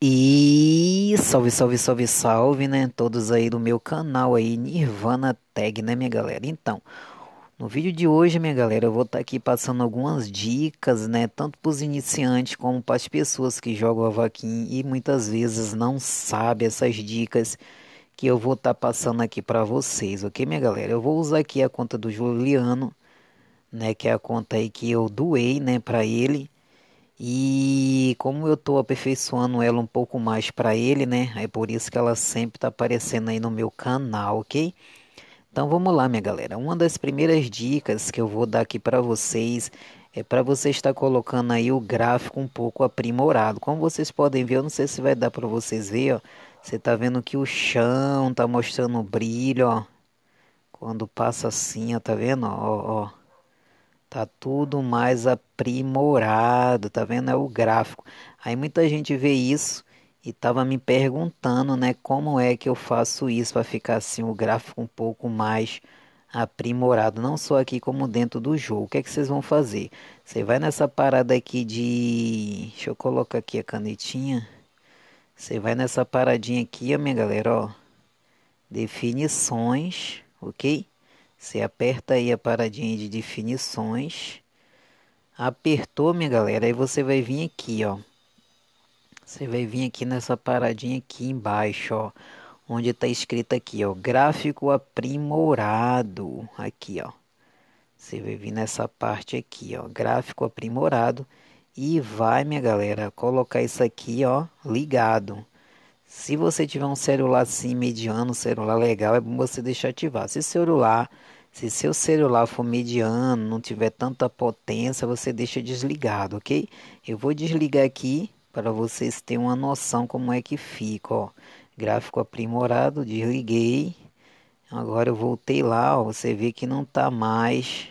E salve, salve, salve, salve, né? Todos aí do meu canal aí, Nirvana Tag, né, minha galera? Então, no vídeo de hoje, minha galera, eu vou estar tá aqui passando algumas dicas, né? Tanto para os iniciantes como para as pessoas que jogam a vaquinha e muitas vezes não sabem essas dicas que eu vou estar tá passando aqui para vocês, ok, minha galera? Eu vou usar aqui a conta do Juliano, né? Que é a conta aí que eu doei, né, para ele e como eu estou aperfeiçoando ela um pouco mais para ele, né? É por isso que ela sempre está aparecendo aí no meu canal, ok? Então vamos lá, minha galera. Uma das primeiras dicas que eu vou dar aqui para vocês é para você estar colocando aí o gráfico um pouco aprimorado. Como vocês podem ver, eu não sei se vai dar para vocês ver, ó. Você tá vendo que o chão tá mostrando o brilho, ó. Quando passa assim, ó, tá vendo? Ó, ó. Tá tudo mais aprimorado, tá vendo? É o gráfico. Aí muita gente vê isso e tava me perguntando, né, como é que eu faço isso para ficar assim o gráfico um pouco mais aprimorado, não só aqui como dentro do jogo. O que é que vocês vão fazer? Você vai nessa parada aqui de, deixa eu colocar aqui a canetinha. Você vai nessa paradinha aqui, ó, minha galera, ó. Definições, OK? Você aperta aí a paradinha de definições. Apertou, minha galera, aí você vai vir aqui, ó. Você vai vir aqui nessa paradinha aqui embaixo, ó. Onde tá escrito aqui, ó. Gráfico aprimorado. Aqui, ó. Você vai vir nessa parte aqui, ó. Gráfico aprimorado. E vai, minha galera, colocar isso aqui, ó. Ligado. Se você tiver um celular assim mediano, celular legal, é bom você deixar ativar. Se celular, se seu celular for mediano, não tiver tanta potência, você deixa desligado, ok? Eu vou desligar aqui para vocês terem uma noção como é que fica, ó. Gráfico aprimorado, desliguei. Agora eu voltei lá, ó, você vê que não está mais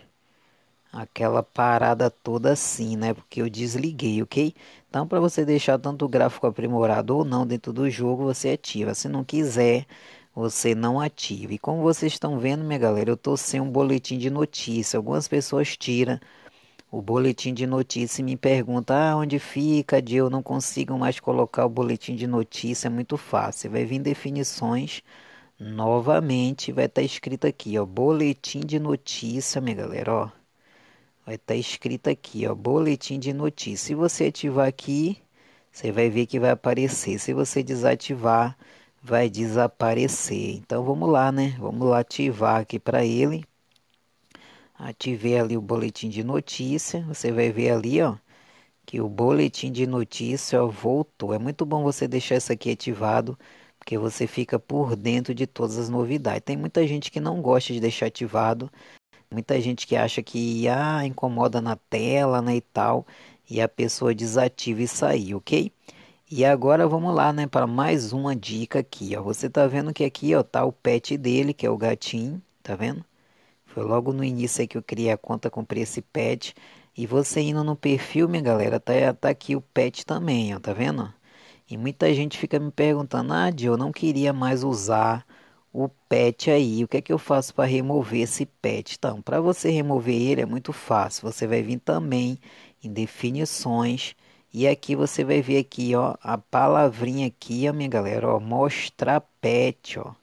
aquela parada toda assim, né? Porque eu desliguei, ok? Então, para você deixar tanto o gráfico aprimorado ou não dentro do jogo, você ativa. Se não quiser, você não ativa. E como vocês estão vendo, minha galera, eu estou sem um boletim de notícia. Algumas pessoas tiram o boletim de notícia e me perguntam: ah, onde fica, de Eu não consigo mais colocar o boletim de notícia, é muito fácil. Vai vir definições. Novamente vai estar tá escrito aqui, ó, boletim de notícia, minha galera, ó vai estar tá escrito aqui, ó, boletim de notícia. Se você ativar aqui, você vai ver que vai aparecer. Se você desativar, vai desaparecer. Então vamos lá, né? Vamos lá ativar aqui para ele. Ativei ali o boletim de notícia. Você vai ver ali, ó, que o boletim de notícia voltou. É muito bom você deixar isso aqui ativado, porque você fica por dentro de todas as novidades. Tem muita gente que não gosta de deixar ativado, Muita gente que acha que ah, incomoda na tela, né, e tal, e a pessoa desativa e sai, ok? E agora vamos lá, né, para mais uma dica aqui, ó. Você tá vendo que aqui, ó, tá o pet dele, que é o gatinho, tá vendo? Foi logo no início aí que eu criei a conta, comprei esse pet. E você indo no perfil, minha galera, tá, tá aqui o pet também, ó, tá vendo? E muita gente fica me perguntando, ah, Dio, eu não queria mais usar o pet aí. O que é que eu faço para remover esse pet? Então, para você remover ele é muito fácil. Você vai vir também em definições e aqui você vai ver aqui, ó, a palavrinha aqui, ó, minha galera, ó, mostrar pet, ó.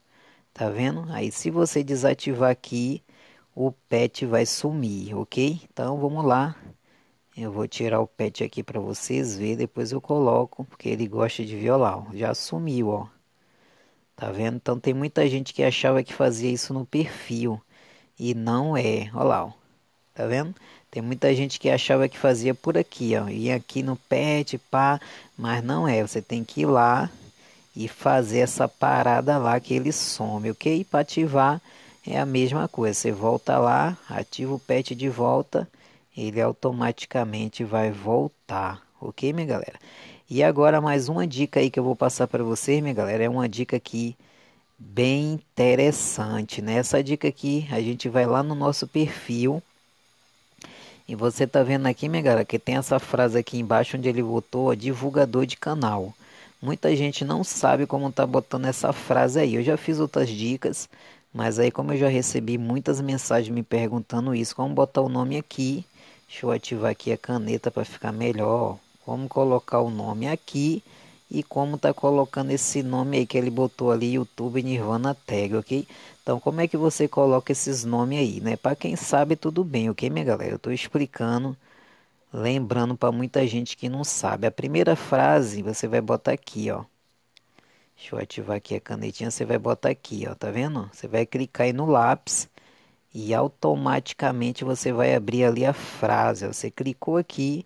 Tá vendo? Aí se você desativar aqui, o pet vai sumir, OK? Então vamos lá. Eu vou tirar o pet aqui para vocês ver, depois eu coloco, porque ele gosta de violar Já sumiu, ó. Tá vendo? Então tem muita gente que achava que fazia isso no perfil e não é. Olha lá, ó. tá vendo? Tem muita gente que achava que fazia por aqui, ó, e aqui no pet, pá, mas não é. Você tem que ir lá e fazer essa parada lá que ele some, ok? E para ativar é a mesma coisa. Você volta lá, ativa o pet de volta, ele automaticamente vai voltar, ok, minha galera? E agora mais uma dica aí que eu vou passar para vocês, minha galera, é uma dica aqui bem interessante, né? Essa dica aqui, a gente vai lá no nosso perfil e você tá vendo aqui, minha galera, que tem essa frase aqui embaixo onde ele botou, ó, divulgador de canal. Muita gente não sabe como tá botando essa frase aí. Eu já fiz outras dicas, mas aí como eu já recebi muitas mensagens me perguntando isso, como botar o nome aqui? Deixa eu ativar aqui a caneta para ficar melhor. Como colocar o nome aqui e como tá colocando esse nome aí que ele botou ali YouTube Nirvana Tag, ok? Então como é que você coloca esses nomes aí, né? Para quem sabe tudo bem, ok minha galera? Eu tô explicando, lembrando para muita gente que não sabe. A primeira frase você vai botar aqui, ó. Deixa eu ativar aqui a canetinha, você vai botar aqui, ó, tá vendo? Você vai clicar aí no lápis e automaticamente você vai abrir ali a frase. Ó. Você clicou aqui,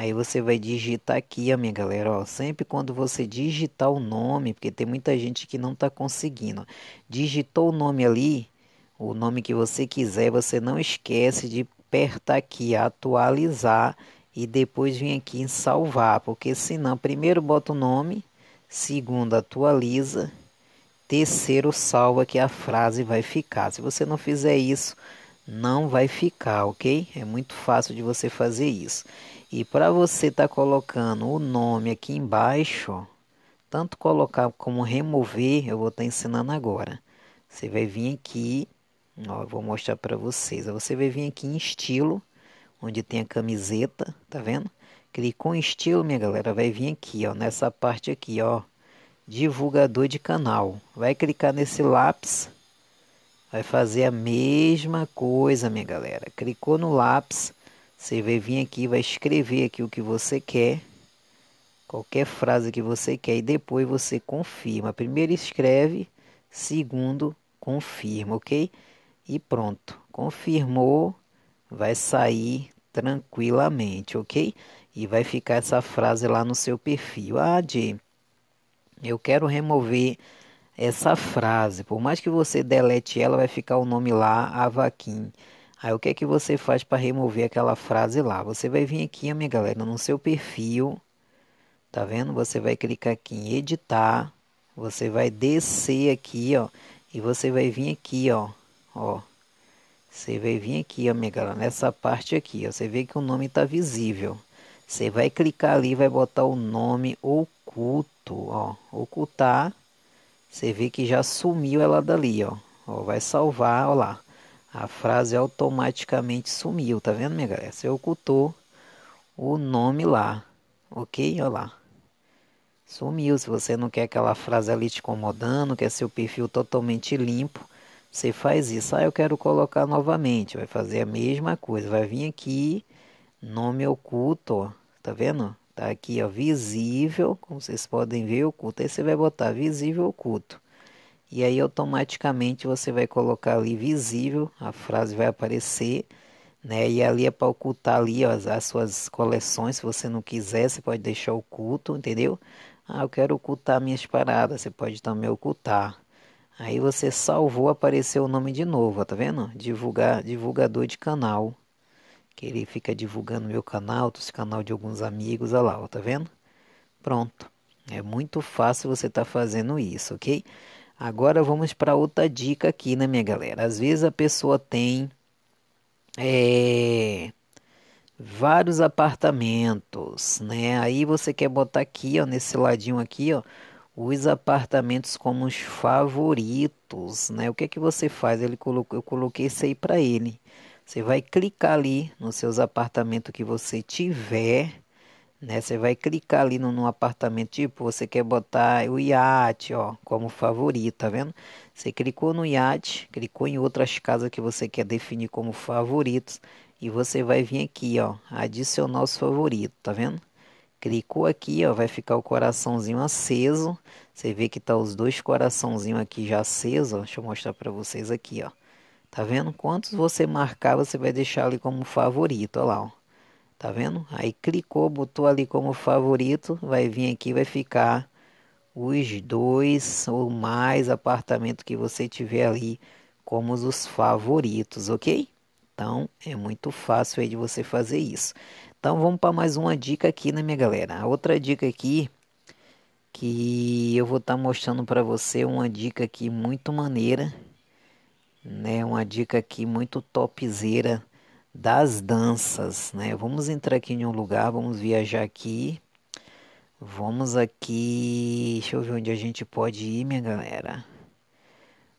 Aí você vai digitar aqui, ó, minha galera, ó, sempre quando você digitar o nome, porque tem muita gente que não está conseguindo. digitou o nome ali, o nome que você quiser, você não esquece de apertar aqui, atualizar e depois vir aqui em salvar, porque senão primeiro bota o nome, segundo atualiza, terceiro salva que a frase vai ficar. Se você não fizer isso, não vai ficar, ok? É muito fácil de você fazer isso. E para você estar tá colocando o nome aqui embaixo, tanto colocar como remover, eu vou estar tá ensinando agora. Você vai vir aqui, ó, eu vou mostrar para vocês. Você vai vir aqui em estilo, onde tem a camiseta, tá vendo? Clicou em estilo, minha galera, vai vir aqui, ó, nessa parte aqui, ó, divulgador de canal. Vai clicar nesse lápis, vai fazer a mesma coisa, minha galera. Clicou no lápis, você vai vir aqui, vai escrever aqui o que você quer, qualquer frase que você quer, e depois você confirma. Primeiro escreve, segundo confirma, ok? E pronto. Confirmou, vai sair tranquilamente, ok? E vai ficar essa frase lá no seu perfil. Ah, Jay, eu quero remover essa frase. Por mais que você delete ela, vai ficar o nome lá, vaquinha. Aí o que é que você faz para remover aquela frase lá? Você vai vir aqui, minha galera, no seu perfil, tá vendo? Você vai clicar aqui em editar, você vai descer aqui, ó, e você vai vir aqui, ó, ó. Você vai vir aqui, ó, minha galera, nessa parte aqui, ó. Você vê que o nome está visível. Você vai clicar ali, vai botar o nome oculto, ó, ocultar. Você vê que já sumiu ela dali, ó. ó vai salvar, ó lá a frase automaticamente sumiu, tá vendo, minha galera? Você ocultou o nome lá, ok? Olha lá. Sumiu. Se você não quer aquela frase ali te incomodando, quer seu perfil totalmente limpo, você faz isso. Ah, eu quero colocar novamente. Vai fazer a mesma coisa. Vai vir aqui, nome oculto, ó. Tá vendo? Tá aqui, ó, visível. Como vocês podem ver, oculto. Aí você vai botar visível oculto e aí automaticamente você vai colocar ali visível, a frase vai aparecer, né? E ali é para ocultar ali ó, as, as, suas coleções, se você não quiser, você pode deixar oculto, entendeu? Ah, eu quero ocultar minhas paradas, você pode também ocultar. Aí você salvou, apareceu o nome de novo, ó, tá vendo? Divulgar, divulgador de canal. Que ele fica divulgando meu canal, o canal de alguns amigos, olha lá, ó, tá vendo? Pronto. É muito fácil você estar tá fazendo isso, ok? Agora vamos para outra dica aqui, né, minha galera? Às vezes a pessoa tem é, vários apartamentos, né? Aí você quer botar aqui, ó, nesse ladinho aqui, ó, os apartamentos como os favoritos, né? O que é que você faz? Ele colocou, eu coloquei isso aí para ele. Você vai clicar ali nos seus apartamentos que você tiver né? Você vai clicar ali no, no apartamento, tipo, você quer botar o iate, ó, como favorito, tá vendo? Você clicou no iate, clicou em outras casas que você quer definir como favoritos e você vai vir aqui, ó, adicionar os favoritos, tá vendo? Clicou aqui, ó, vai ficar o coraçãozinho aceso. Você vê que tá os dois coraçãozinhos aqui já aceso, ó. Deixa eu mostrar para vocês aqui, ó. Tá vendo? Quantos você marcar, você vai deixar ali como favorito, ó lá, ó. Tá vendo? Aí clicou, botou ali como favorito, vai vir aqui, vai ficar os dois ou mais apartamento que você tiver ali como os favoritos, ok? Então é muito fácil aí de você fazer isso. Então vamos para mais uma dica aqui, né, minha galera? A outra dica aqui que eu vou estar tá mostrando para você uma dica aqui muito maneira, né? Uma dica aqui muito topzera das danças, né? Vamos entrar aqui em um lugar, vamos viajar aqui. Vamos aqui, deixa eu ver onde a gente pode ir, minha galera.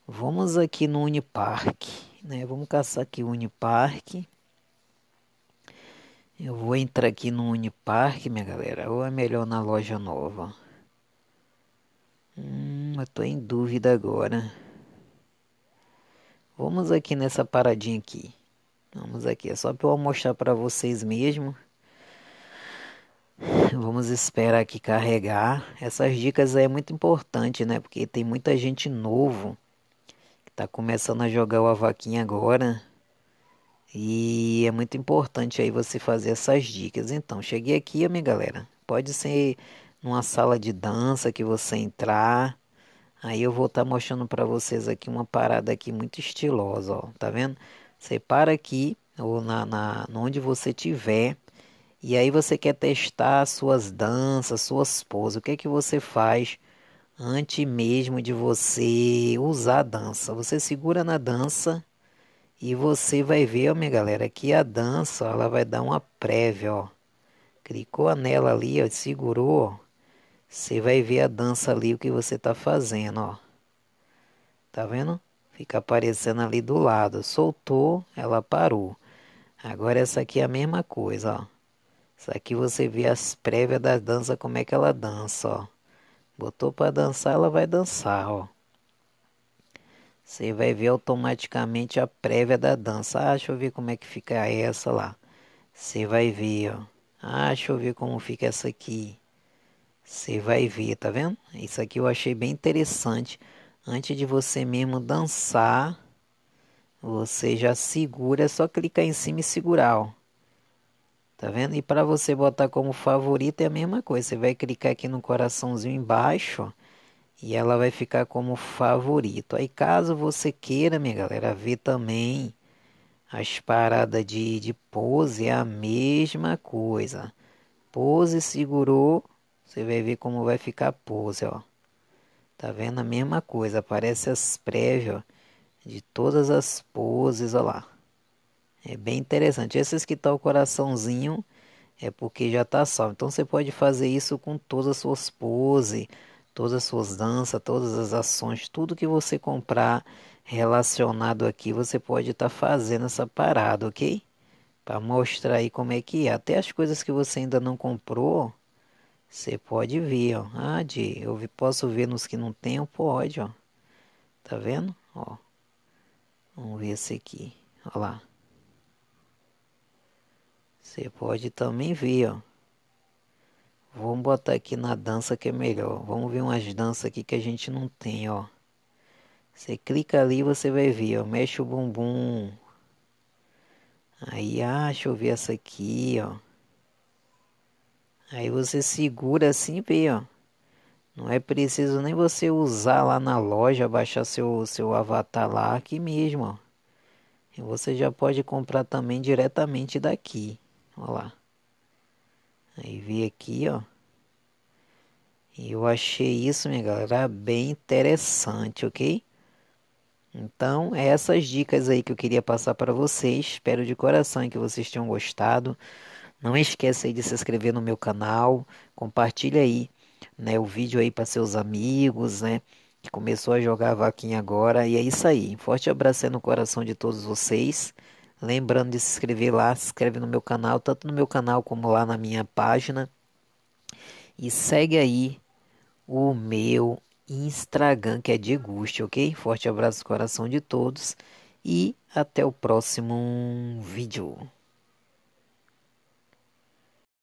Vamos aqui no Unipark, né? Vamos caçar aqui o Unipark. Eu vou entrar aqui no Unipark, minha galera, ou é melhor na loja nova? Hum, eu tô em dúvida agora. Vamos aqui nessa paradinha aqui. Vamos aqui, é só para eu mostrar para vocês mesmo. Vamos esperar aqui carregar. Essas dicas aí é muito importante, né? Porque tem muita gente novo que tá começando a jogar o vaquinha agora. E é muito importante aí você fazer essas dicas. Então, cheguei aqui, minha galera. Pode ser numa sala de dança que você entrar. Aí eu vou estar tá mostrando para vocês aqui uma parada aqui muito estilosa, ó. Tá vendo? Separa aqui, ou na, na onde você tiver, e aí você quer testar suas danças, suas poses. O que é que você faz antes mesmo de você usar a dança? Você segura na dança e você vai ver, ó, minha galera, que a dança, ela vai dar uma prévia, ó. Clicou nela ali, ó, segurou, ó. Você vai ver a dança ali, o que você tá fazendo, ó. Tá vendo? Fica aparecendo ali do lado. Soltou, ela parou. Agora essa aqui é a mesma coisa, ó. Isso aqui você vê as prévias da dança, como é que ela dança, ó. Botou para dançar, ela vai dançar, ó. Você vai ver automaticamente a prévia da dança. Ah, deixa eu ver como é que fica essa lá. Você vai ver, ó. Ah, deixa eu ver como fica essa aqui. Você vai ver, tá vendo? Isso aqui eu achei bem interessante antes de você mesmo dançar, você já segura, é só clicar em cima e segurar, ó. Tá vendo? E para você botar como favorito é a mesma coisa. Você vai clicar aqui no coraçãozinho embaixo, ó, e ela vai ficar como favorito. Aí caso você queira, minha galera, ver também as paradas de, de pose, é a mesma coisa. Pose segurou, você vai ver como vai ficar a pose, ó. Tá vendo a mesma coisa, aparece as prévias de todas as poses, olá lá. É bem interessante. Esses que tá o coraçãozinho é porque já tá salvo. Então você pode fazer isso com todas as suas poses, todas as suas danças, todas as ações, tudo que você comprar relacionado aqui, você pode estar tá fazendo essa parada, ok? Para mostrar aí como é que é. Até as coisas que você ainda não comprou, você pode ver, ó. Ah, de, eu posso ver nos que não tem, pode, ó. Tá vendo? Ó. Vamos ver esse aqui. Ó lá. Você pode também ver, ó. Vamos botar aqui na dança que é melhor. Vamos ver umas danças aqui que a gente não tem, ó. Você clica ali e você vai ver, ó. Mexe o bumbum. Aí, ah, deixa eu ver essa aqui, ó. Aí você segura assim e vê, ó. Não é preciso nem você usar lá na loja, baixar seu, seu avatar lá aqui mesmo, ó. E você já pode comprar também diretamente daqui, ó lá. Aí vem aqui, ó. E eu achei isso, minha galera, bem interessante, ok? Então, é essas dicas aí que eu queria passar para vocês. Espero de coração que vocês tenham gostado. Não esquece aí de se inscrever no meu canal, compartilha aí, né, o vídeo aí para seus amigos, né, que começou a jogar vaquinha agora. E é isso aí. Forte abraço aí no coração de todos vocês. Lembrando de se inscrever lá, se inscreve no meu canal, tanto no meu canal como lá na minha página. E segue aí o meu Instagram, que é de Guste, ok? Forte abraço no coração de todos e até o próximo vídeo.